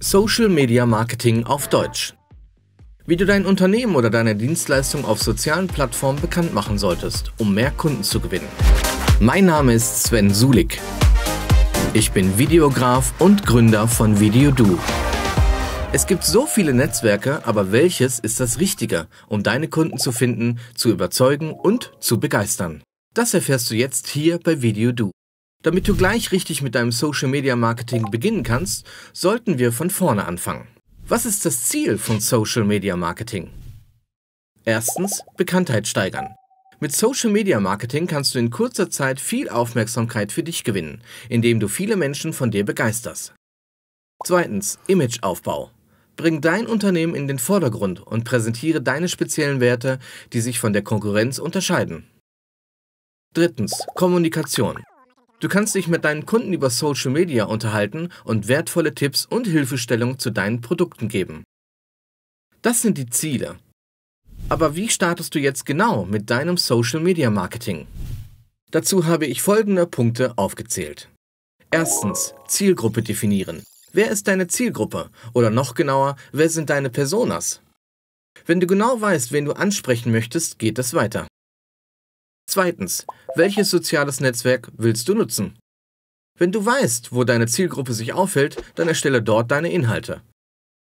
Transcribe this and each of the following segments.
Social Media Marketing auf Deutsch. Wie du dein Unternehmen oder deine Dienstleistung auf sozialen Plattformen bekannt machen solltest, um mehr Kunden zu gewinnen. Mein Name ist Sven Sulik. Ich bin Videograf und Gründer von VideoDo. Es gibt so viele Netzwerke, aber welches ist das Richtige, um deine Kunden zu finden, zu überzeugen und zu begeistern? Das erfährst du jetzt hier bei VideoDo. Damit du gleich richtig mit deinem Social Media Marketing beginnen kannst, sollten wir von vorne anfangen. Was ist das Ziel von Social Media Marketing? Erstens, Bekanntheit steigern. Mit Social Media Marketing kannst du in kurzer Zeit viel Aufmerksamkeit für dich gewinnen, indem du viele Menschen von dir begeisterst. Zweitens, Imageaufbau. Bring dein Unternehmen in den Vordergrund und präsentiere deine speziellen Werte, die sich von der Konkurrenz unterscheiden. Drittens, Kommunikation. Du kannst dich mit deinen Kunden über Social Media unterhalten und wertvolle Tipps und Hilfestellungen zu deinen Produkten geben. Das sind die Ziele. Aber wie startest du jetzt genau mit deinem Social Media Marketing? Dazu habe ich folgende Punkte aufgezählt. Erstens, Zielgruppe definieren. Wer ist deine Zielgruppe? Oder noch genauer, wer sind deine Personas? Wenn du genau weißt, wen du ansprechen möchtest, geht es weiter. Zweitens, welches soziales Netzwerk willst du nutzen? Wenn du weißt, wo deine Zielgruppe sich aufhält, dann erstelle dort deine Inhalte.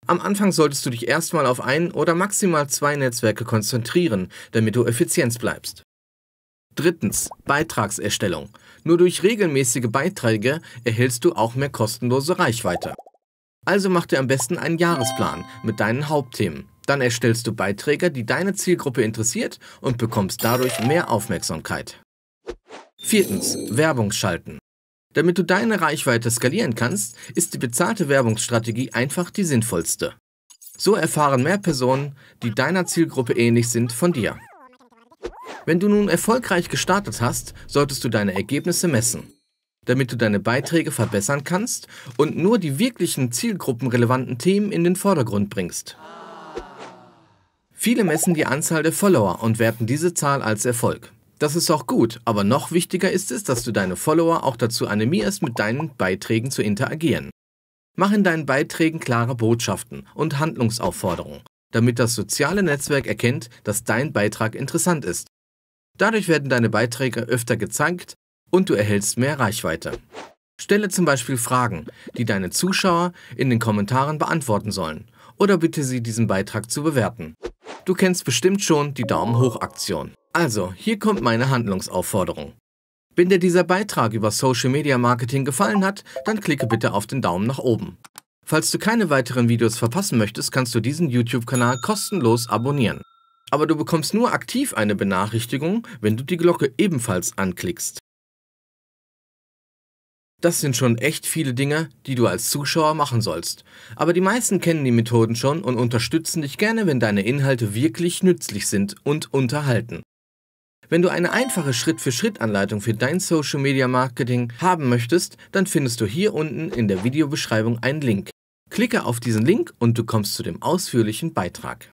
Am Anfang solltest du dich erstmal auf ein oder maximal zwei Netzwerke konzentrieren, damit du effizient bleibst. Drittens, Beitragserstellung. Nur durch regelmäßige Beiträge erhältst du auch mehr kostenlose Reichweite. Also mach dir am besten einen Jahresplan mit deinen Hauptthemen. Dann erstellst du Beiträge, die deine Zielgruppe interessiert und bekommst dadurch mehr Aufmerksamkeit. Viertens. Werbung schalten. Damit du deine Reichweite skalieren kannst, ist die bezahlte Werbungsstrategie einfach die sinnvollste. So erfahren mehr Personen, die deiner Zielgruppe ähnlich sind, von dir. Wenn du nun erfolgreich gestartet hast, solltest du deine Ergebnisse messen, damit du deine Beiträge verbessern kannst und nur die wirklichen zielgruppenrelevanten Themen in den Vordergrund bringst. Viele messen die Anzahl der Follower und werten diese Zahl als Erfolg. Das ist auch gut, aber noch wichtiger ist es, dass du deine Follower auch dazu animierst, mit deinen Beiträgen zu interagieren. Mach in deinen Beiträgen klare Botschaften und Handlungsaufforderungen, damit das soziale Netzwerk erkennt, dass dein Beitrag interessant ist. Dadurch werden deine Beiträge öfter gezeigt und du erhältst mehr Reichweite. Stelle zum Beispiel Fragen, die deine Zuschauer in den Kommentaren beantworten sollen, oder bitte sie, diesen Beitrag zu bewerten. Du kennst bestimmt schon die Daumen hoch Aktion. Also, hier kommt meine Handlungsaufforderung. Wenn dir dieser Beitrag über Social Media Marketing gefallen hat, dann klicke bitte auf den Daumen nach oben. Falls du keine weiteren Videos verpassen möchtest, kannst du diesen YouTube-Kanal kostenlos abonnieren. Aber du bekommst nur aktiv eine Benachrichtigung, wenn du die Glocke ebenfalls anklickst. Das sind schon echt viele Dinge, die du als Zuschauer machen sollst. Aber die meisten kennen die Methoden schon und unterstützen dich gerne, wenn deine Inhalte wirklich nützlich sind und unterhalten. Wenn du eine einfache Schritt-für-Schritt-Anleitung für dein Social Media Marketing haben möchtest, dann findest du hier unten in der Videobeschreibung einen Link. Klicke auf diesen Link und du kommst zu dem ausführlichen Beitrag.